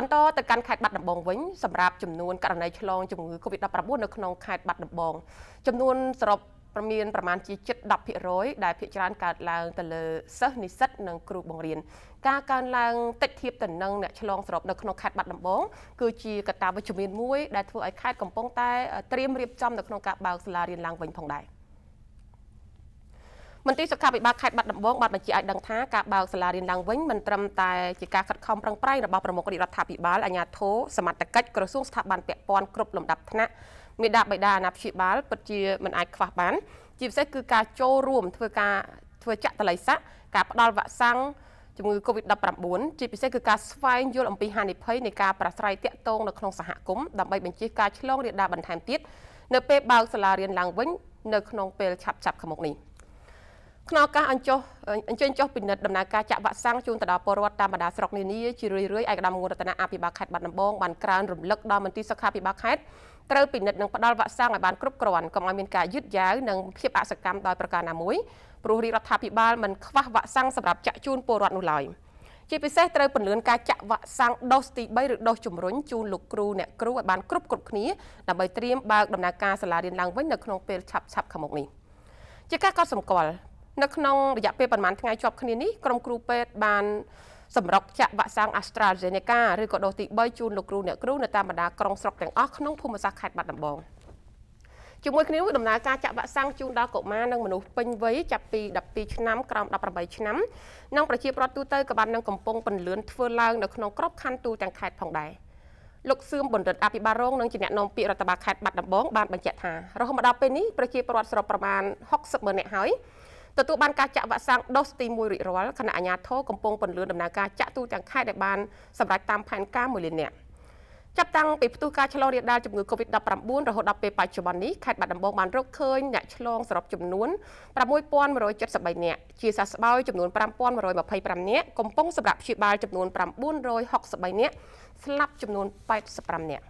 បន្តទៅកាន់ខេត្តបាត់ដំបងវិញសម្រាប់ចំនួនករណីឆ្លងជំងឺ Covid-19 នៅក្នុងខេត្តបាត់ដំបង ចំនួនសរុបមានប្រមាណជាជិត10%ដែលភាគច្រើនកើតឡើងទៅលើសិស្សនិស្សិតនិងគ្រូបង្រៀនការកើនឡើងតិចធៀបទៅនឹងអ្នកឆ្លងសរុបនៅក្នុងខេត្តបាត់ដំបង គឺជាកត្តាវិជ្ជមានមួយដែលធ្វើឲ្យខេត្តកំពុងតែត្រៀមរៀបចំនៅក្នុងការបើកសាលារៀនឡើងវិញផងដែរមន្ត្រីសុខាភិបាលខេត្តបាត់ដំបងបានបញ្ជាក់ឲ្យដឹងថាការបើកសាលារៀនឡើងវិញមិនត្រឹមតែជាការខិតខំប្រឹងប្រែងរបស់ប្រមុខរាជរដ្ឋាភិបាលអាជ្ញាធរសមត្ថកិច្ចក្រសួងស្ថាប័នពាក់ព័ន្ធគ្រប់លំដាប់ថ្នាក់មេដាបៃតាអាណាព្យាបាលពិតជាមិនអាចខ្វះបានជាពិសេសគឺការចូលរួមធ្វើការធ្វើចាក់តល័យស័កការផ្ដល់វ៉ាក់សាំងជំងឺ Covid-19 ជាពិសេសគឺការស្វែងយល់អំពីហានិភ័យនៃការប្រស្រ័យទាក់ទងនៅក្នុងសហគមន៍ដើម្បីបញ្ជៀសការឆ្លងរាលដាលបន្ថែមទៀតនៅពេលបើកសាលារៀនឡើងវិញនៅក្នុងពេលឆាប់ៗខាងមុខនេះ។ក្នុងឱកាសអញ្ចោះអញ្ជើញចុះពិនិត្យដំណើរការចាក់វ៉ាក់សាំងជូនទៅដល់ពលរដ្ឋតាមបណ្ដាស្រុកនានាជារឿយៗឯកឧត្តមងរតនាអភិបាលខេត្តបាត់ដំបងបានក្រើនរំលឹកដល់មន្ត្រីសុខាភិបាលខេត្តត្រូវពិនិត្យនិងផ្ដល់វ៉ាក់សាំងឲ្យបានគ្រប់គ្រាន់កុំឲ្យមានការយឺតយ៉ាវនិងភាពអសកម្មដោយប្រការណាមួយព្រោះរាជរដ្ឋាភិបាលមិនខ្វះវ៉ាក់សាំងសម្រាប់ចាក់ជូនពលរដ្ឋនោះឡើយជាពិសេសត្រូវពន្លឿនការចាក់វ៉ាក់សាំងដូសទី3ឬដូសជំរុញជូនលោកគ្រូអ្នកគ្រូឲ្យបានគ្រប់គ្រប់គ្នាដើម្បីត្រៀមបើកដំណើរការសាលារៀនឡើងវិញនៅក្នុងពេលឆាប់ៗខាងមុខនេះជាការកត់សម្គាល់នៅក្នុងរយៈពេលប្រហែលថ្ងៃជាប់គ្នានេះក្រុមគ្រូពេទ្យបានសម្រុកចាក់វ៉ាក់សាំង AstraZeneca ឬក៏ដូសទី3ជូនលោកគ្រូអ្នកគ្រូនៅតាមបណ្ដាក្រុងស្រុកទាំងអស់ក្នុងភូមិសាស្ត្រខេត្តបាត់ដំបងជាមួយគ្នានេះដំណើរការចាក់វ៉ាក់សាំងជូនដល់កុមារនិងមនុស្សពេញវ័យចាប់ពី12ឆ្នាំក្រោម18ឆ្នាំនិងប្រជាពលរដ្ឋទូទៅក៏បាននឹងកំពុងពន្លឿនធ្វើឡើងនៅក្នុងក្របខ័ណ្ឌទូទាំងខេត្តផងដែរលោកសឿមបណ្ឌិតអភិបាលរងនិងជាអ្នកនាំពាក្យរដ្ឋបាលខេត្តបាត់ដំបងបានបញ្ជាក់ថារហូតមកដល់ពេលនេះប្រជាពលរដ្ឋស្របប្រមាណ60ម៉ឺននាក់ហើយទទួលបានការចាក់វ៉ាក់សាំងដូសទី1រួចរាល់គណៈអាជ្ញាធរកំពុងពន្លឿនដំណើរការចាក់ទូទាំងខេត្តដែលបានសម្រេចតាមផែនការ1លាននាក់ចាប់តាំងពីផ្ទុះការឆ្លងរាលដាលជំងឺ Covid-19 រហូតដល់ពេលបច្ចុប្បន្ននេះខេត្តបាត់ដំបងបានរកឃើញអ្នកឆ្លងសរុបចំនួន6173នាក់ជាសះស្បើយចំនួន5125នាក់កំពុងសម្រាប់ព្យាបាលចំនួន963នាក់ស្លាប់ចំនួន85នាក់